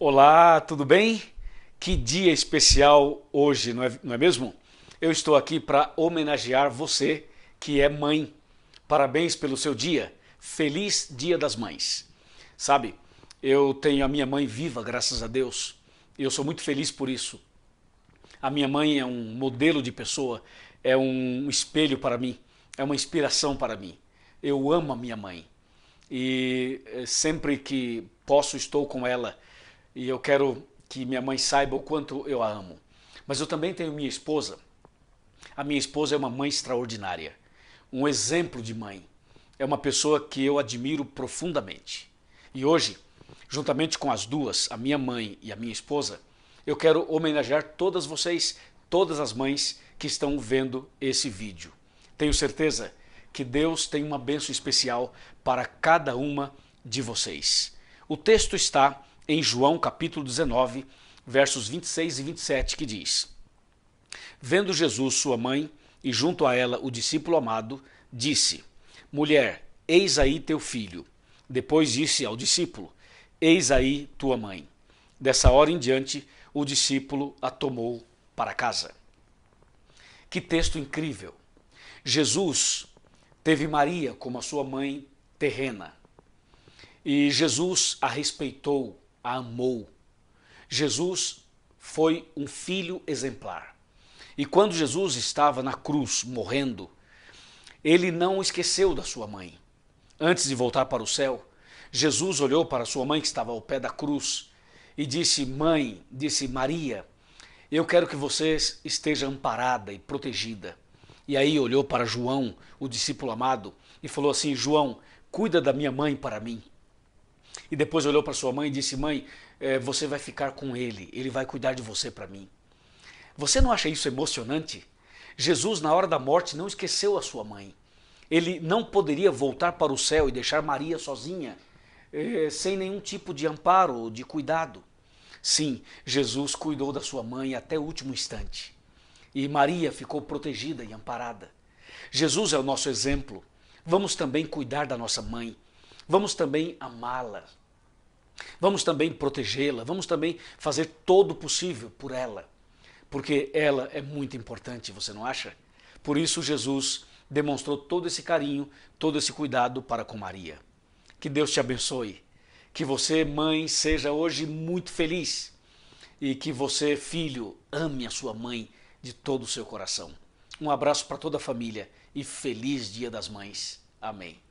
Olá, tudo bem? Que dia especial hoje, não é, não é mesmo? Eu estou aqui para homenagear você que é mãe. Parabéns pelo seu dia. Feliz Dia das Mães. Sabe, eu tenho a minha mãe viva, graças a Deus, e eu sou muito feliz por isso. A minha mãe é um modelo de pessoa, é um espelho para mim, é uma inspiração para mim. Eu amo a minha mãe e eh, sempre que posso estou com ela e eu quero que minha mãe saiba o quanto eu a amo. Mas eu também tenho minha esposa. A minha esposa é uma mãe extraordinária, um exemplo de mãe. É uma pessoa que eu admiro profundamente. E hoje, juntamente com as duas, a minha mãe e a minha esposa, eu quero homenagear todas vocês, todas as mães que estão vendo esse vídeo. Tenho certeza que Deus tem uma benção especial para cada uma de vocês. O texto está em João capítulo 19, versos 26 e 27, que diz: Vendo Jesus sua mãe e junto a ela o discípulo amado, disse: Mulher, eis aí teu filho. Depois disse ao discípulo: Eis aí tua mãe. Dessa hora em diante, o discípulo a tomou para casa. Que texto incrível! Jesus teve Maria como a sua mãe terrena. E Jesus a respeitou, a amou. Jesus foi um filho exemplar. E quando Jesus estava na cruz, morrendo, ele não esqueceu da sua mãe. Antes de voltar para o céu, Jesus olhou para sua mãe que estava ao pé da cruz e disse: Mãe, disse Maria, eu quero que você esteja amparada e protegida. E aí olhou para João, o discípulo amado, e falou assim: João, cuida da minha mãe para mim. E depois olhou para sua mãe e disse: Mãe, eh, você vai ficar com ele, ele vai cuidar de você para mim. Você não acha isso emocionante? Jesus, na hora da morte, não esqueceu a sua mãe. Ele não poderia voltar para o céu e deixar Maria sozinha, eh, sem nenhum tipo de amparo ou de cuidado. Sim, Jesus cuidou da sua mãe até o último instante. E Maria ficou protegida e amparada. Jesus é o nosso exemplo. Vamos também cuidar da nossa mãe. Vamos também amá-la. Vamos também protegê-la, vamos também fazer todo o possível por ela, porque ela é muito importante, você não acha? Por isso, Jesus demonstrou todo esse carinho, todo esse cuidado para com Maria. Que Deus te abençoe. Que você, mãe, seja hoje muito feliz. E que você, filho, ame a sua mãe de todo o seu coração. Um abraço para toda a família e feliz Dia das Mães. Amém.